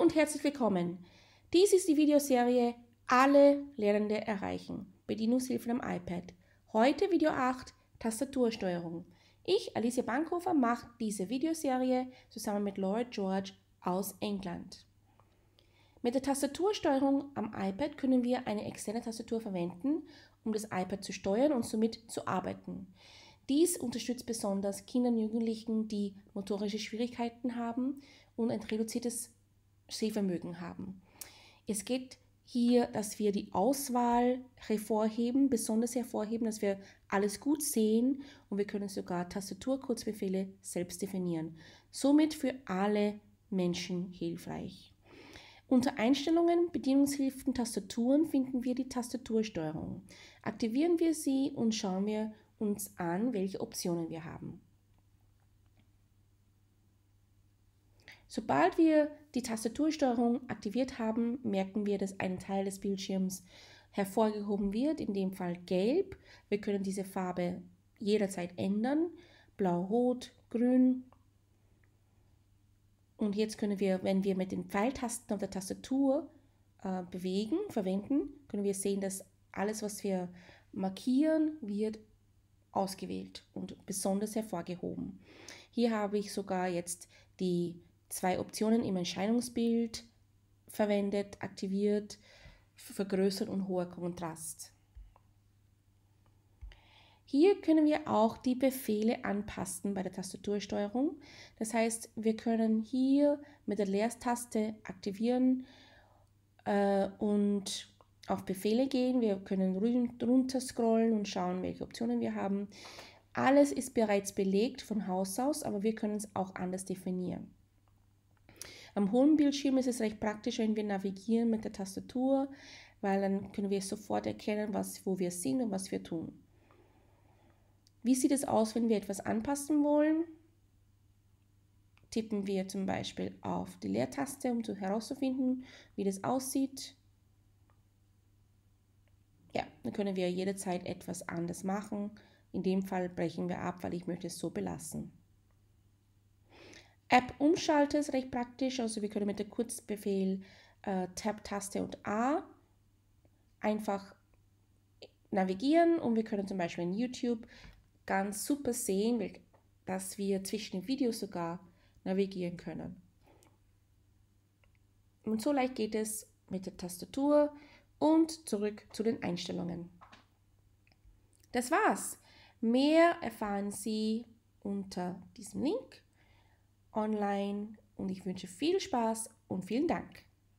und herzlich willkommen. Dies ist die Videoserie Alle Lernende erreichen. Bedienungshilfen am iPad. Heute Video 8 Tastatursteuerung. Ich, Alicia Bankhofer, mache diese Videoserie zusammen mit Laura George aus England. Mit der Tastatursteuerung am iPad können wir eine externe Tastatur verwenden, um das iPad zu steuern und somit zu arbeiten. Dies unterstützt besonders Kinder und Jugendlichen, die motorische Schwierigkeiten haben und ein reduziertes Sehvermögen haben. Es geht hier, dass wir die Auswahl hervorheben, besonders hervorheben, dass wir alles gut sehen und wir können sogar Tastaturkurzbefehle selbst definieren. Somit für alle Menschen hilfreich. Unter Einstellungen, Bedienungshilfen, Tastaturen finden wir die Tastatursteuerung. Aktivieren wir sie und schauen wir uns an, welche Optionen wir haben. Sobald wir die Tastatursteuerung aktiviert haben, merken wir, dass ein Teil des Bildschirms hervorgehoben wird, in dem Fall gelb. Wir können diese Farbe jederzeit ändern, blau, rot, grün. Und jetzt können wir, wenn wir mit den Pfeiltasten auf der Tastatur äh, bewegen, verwenden, können wir sehen, dass alles, was wir markieren, wird ausgewählt und besonders hervorgehoben. Hier habe ich sogar jetzt die zwei Optionen im Erscheinungsbild verwendet, aktiviert, vergrößert und hoher Kontrast. Hier können wir auch die Befehle anpassen bei der Tastatursteuerung. Das heißt, wir können hier mit der Leertaste aktivieren äh, und auf Befehle gehen. Wir können runter scrollen und schauen, welche Optionen wir haben. Alles ist bereits belegt von Haus aus, aber wir können es auch anders definieren. Am hohen Bildschirm ist es recht praktisch, wenn wir navigieren mit der Tastatur, weil dann können wir sofort erkennen, was, wo wir sind und was wir tun. Wie sieht es aus, wenn wir etwas anpassen wollen? Tippen wir zum Beispiel auf die Leertaste, um herauszufinden, wie das aussieht. Ja, dann können wir jederzeit etwas anders machen. In dem Fall brechen wir ab, weil ich möchte es so belassen. App umschalten ist recht praktisch. Also wir können mit dem Kurzbefehl äh, Tab-Taste und A einfach navigieren und wir können zum Beispiel in YouTube ganz super sehen, dass wir zwischen den Videos sogar navigieren können. Und so leicht geht es mit der Tastatur und zurück zu den Einstellungen. Das war's. Mehr erfahren Sie unter diesem Link online und ich wünsche viel Spaß und vielen Dank.